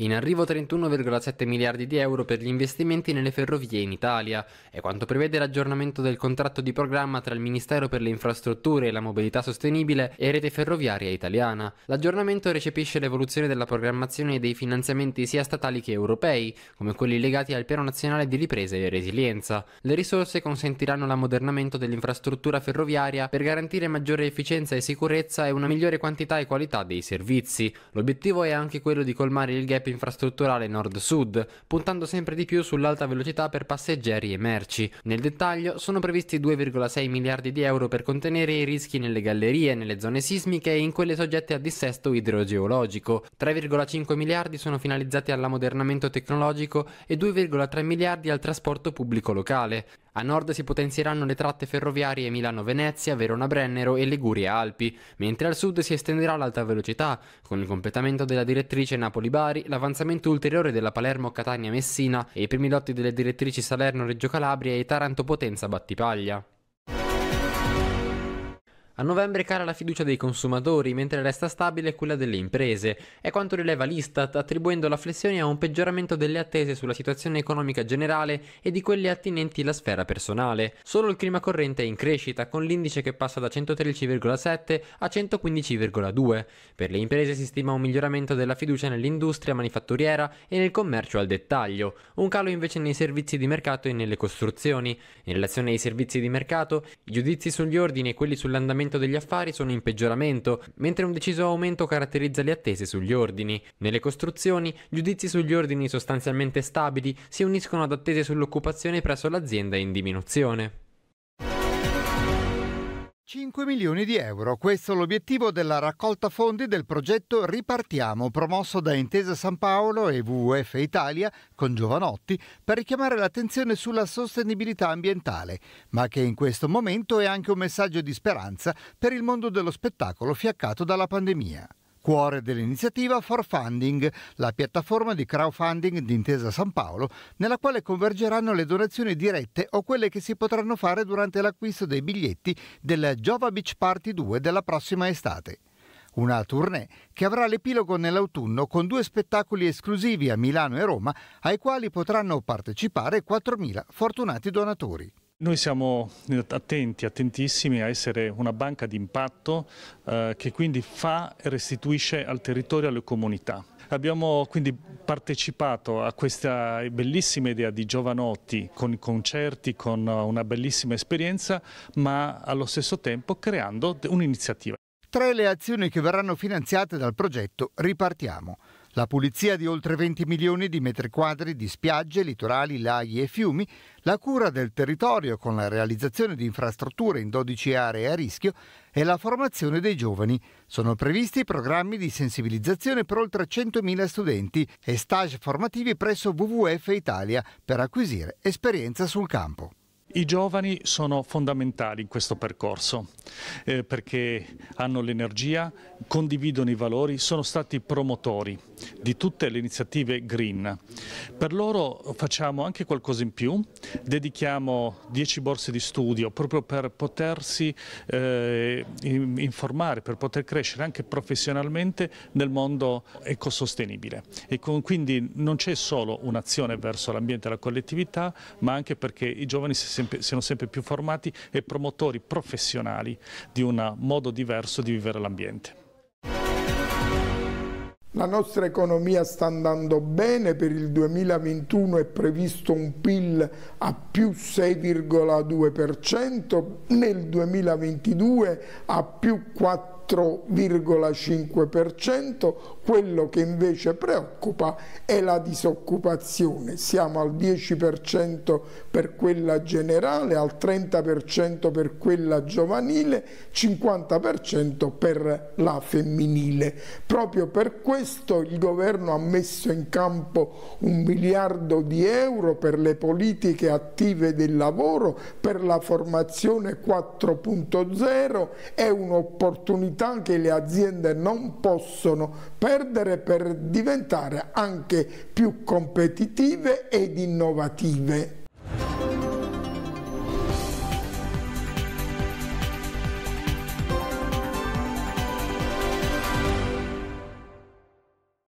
In arrivo 31,7 miliardi di euro per gli investimenti nelle ferrovie in Italia. È quanto prevede l'aggiornamento del contratto di programma tra il Ministero per le Infrastrutture e la Mobilità Sostenibile e Rete Ferroviaria Italiana. L'aggiornamento recepisce l'evoluzione della programmazione e dei finanziamenti sia statali che europei, come quelli legati al Piano Nazionale di Ripresa e Resilienza. Le risorse consentiranno l'ammodernamento dell'infrastruttura ferroviaria per garantire maggiore efficienza e sicurezza e una migliore quantità e qualità dei servizi. L'obiettivo è anche quello di colmare il gap infrastrutturale nord-sud, puntando sempre di più sull'alta velocità per passeggeri e merci. Nel dettaglio sono previsti 2,6 miliardi di euro per contenere i rischi nelle gallerie, nelle zone sismiche e in quelle soggette a dissesto idrogeologico. 3,5 miliardi sono finalizzati all'ammodernamento tecnologico e 2,3 miliardi al trasporto pubblico locale. A nord si potenzieranno le tratte ferroviarie Milano-Venezia, Verona-Brennero e Liguria-Alpi, mentre al sud si estenderà l'alta velocità, con il completamento della direttrice Napoli-Bari, l'avanzamento ulteriore della Palermo-Catania-Messina e i primi lotti delle direttrici Salerno-Reggio Calabria e Taranto-Potenza-Battipaglia. A novembre cala la fiducia dei consumatori, mentre resta stabile quella delle imprese. È quanto rileva l'Istat, attribuendo la flessione a un peggioramento delle attese sulla situazione economica generale e di quelle attinenti alla sfera personale. Solo il clima corrente è in crescita, con l'indice che passa da 113,7 a 115,2. Per le imprese si stima un miglioramento della fiducia nell'industria manifatturiera e nel commercio al dettaglio, un calo invece nei servizi di mercato e nelle costruzioni. In relazione ai servizi di mercato, i giudizi sugli ordini e quelli sull'andamento andamento degli affari sono in peggioramento, mentre un deciso aumento caratterizza le attese sugli ordini. Nelle costruzioni, giudizi sugli ordini sostanzialmente stabili si uniscono ad attese sull'occupazione presso l'azienda in diminuzione. 5 milioni di euro, questo è l'obiettivo della raccolta fondi del progetto Ripartiamo, promosso da Intesa San Paolo e WWF Italia con Giovanotti per richiamare l'attenzione sulla sostenibilità ambientale, ma che in questo momento è anche un messaggio di speranza per il mondo dello spettacolo fiaccato dalla pandemia. Cuore dell'iniziativa For Funding, la piattaforma di crowdfunding d'Intesa San Paolo, nella quale convergeranno le donazioni dirette o quelle che si potranno fare durante l'acquisto dei biglietti del Jova Beach Party 2 della prossima estate. Una tournée che avrà l'epilogo nell'autunno con due spettacoli esclusivi a Milano e Roma, ai quali potranno partecipare 4.000 fortunati donatori. Noi siamo attenti, attentissimi a essere una banca di impatto eh, che quindi fa e restituisce al territorio e alle comunità. Abbiamo quindi partecipato a questa bellissima idea di Giovanotti con i concerti, con una bellissima esperienza, ma allo stesso tempo creando un'iniziativa. Tra le azioni che verranno finanziate dal progetto Ripartiamo la pulizia di oltre 20 milioni di metri quadri di spiagge, litorali, laghi e fiumi, la cura del territorio con la realizzazione di infrastrutture in 12 aree a rischio e la formazione dei giovani. Sono previsti programmi di sensibilizzazione per oltre 100.000 studenti e stage formativi presso WWF Italia per acquisire esperienza sul campo. I giovani sono fondamentali in questo percorso eh, perché hanno l'energia, condividono i valori, sono stati promotori di tutte le iniziative green. Per loro facciamo anche qualcosa in più, dedichiamo 10 borse di studio proprio per potersi eh, informare, per poter crescere anche professionalmente nel mondo ecosostenibile. E con, quindi non c'è solo un'azione verso l'ambiente e la collettività, ma anche perché i giovani si sentono sempre, siano sempre più formati e promotori professionali di un modo diverso di vivere l'ambiente. La nostra economia sta andando bene, per il 2021 è previsto un PIL a più 6,2%, nel 2022 a più 4,2%. 4,5%, quello che invece preoccupa è la disoccupazione, siamo al 10% per quella generale, al 30% per quella giovanile, 50% per la femminile. Proprio per questo il governo ha messo in campo un miliardo di euro per le politiche attive del lavoro, per la formazione 4.0, è un'opportunità opportunità che le aziende non possono perdere per diventare anche più competitive ed innovative.